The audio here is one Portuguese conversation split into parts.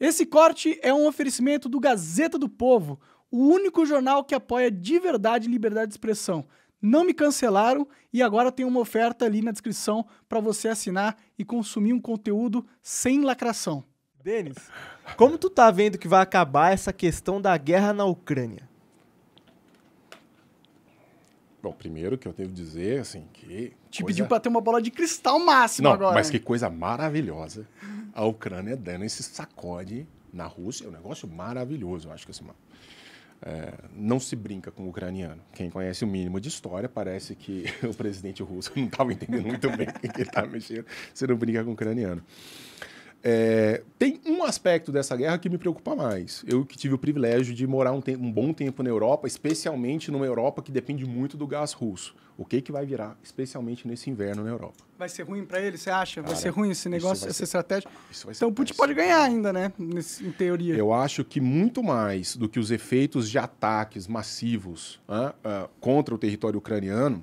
Esse corte é um oferecimento do Gazeta do Povo, o único jornal que apoia de verdade liberdade de expressão. Não me cancelaram e agora tem uma oferta ali na descrição para você assinar e consumir um conteúdo sem lacração. Denis, como tu tá vendo que vai acabar essa questão da guerra na Ucrânia? Bom, primeiro que eu devo dizer, assim, que. Te coisa... pediu pra ter uma bola de cristal máximo Não, agora. Mas que coisa maravilhosa a Ucrânia dando esse sacode na Rússia. É um negócio maravilhoso, eu acho que assim, é, não se brinca com o ucraniano. Quem conhece o mínimo de história parece que o presidente russo não estava entendendo muito bem o que ele estava mexendo. Você não brinca com o ucraniano. É, tem um aspecto dessa guerra que me preocupa mais. Eu que tive o privilégio de morar um, um, bom tempo na Europa, especialmente numa Europa que depende muito do gás russo. O que, que vai virar, especialmente nesse inverno na Europa? Vai ser ruim para ele, você acha? Cara, vai ser ruim esse negócio, essa estratégia? então o Putin pode ganhar ainda, né? Nesse, em teoria. Eu acho que muito mais do que os efeitos de ataques massivos uh, contra o território ucraniano,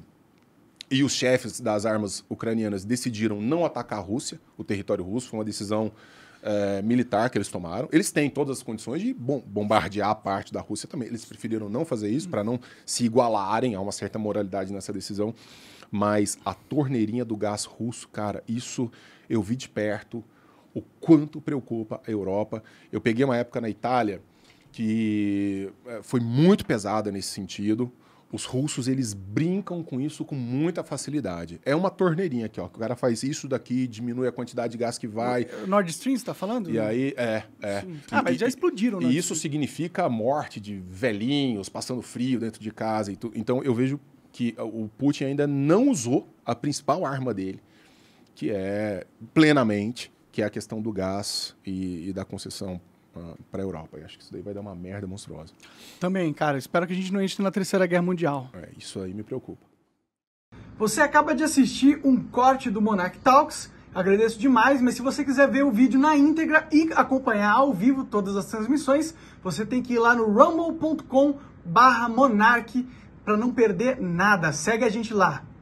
e os chefes das armas ucranianas decidiram não atacar a Rússia, o território russo, foi uma decisão é, militar que eles tomaram. Eles têm todas as condições de bom, bombardear a parte da Rússia também. Eles preferiram não fazer isso para não se igualarem a uma certa moralidade nessa decisão. Mas a torneirinha do gás russo, cara, isso eu vi de perto o quanto preocupa a Europa. Eu peguei uma época na Itália que eh, foi muito pesada nesse sentido. Os russos, eles brincam com isso com muita facilidade. É uma torneirinha aqui, ó. O cara faz isso daqui, diminui a quantidade de gás que vai. O Nord Stream, você tá falando? E aí, é, é. Sim. Ah, e, mas já explodiram, E né? isso significa a morte de velhinhos, passando frio dentro de casa. E tu... Então, eu vejo que o Putin ainda não usou a principal arma dele, que é plenamente, que é a questão do gás e, e da concessão para a Europa. acho que isso daí vai dar uma merda monstruosa. Também, cara. Espero que a gente não entre na Terceira Guerra Mundial. É, isso aí me preocupa. Você acaba de assistir um corte do Monarch Talks. Agradeço demais, mas se você quiser ver o vídeo na íntegra e acompanhar ao vivo todas as transmissões, você tem que ir lá no rumble.com barra Monark para não perder nada. Segue a gente lá.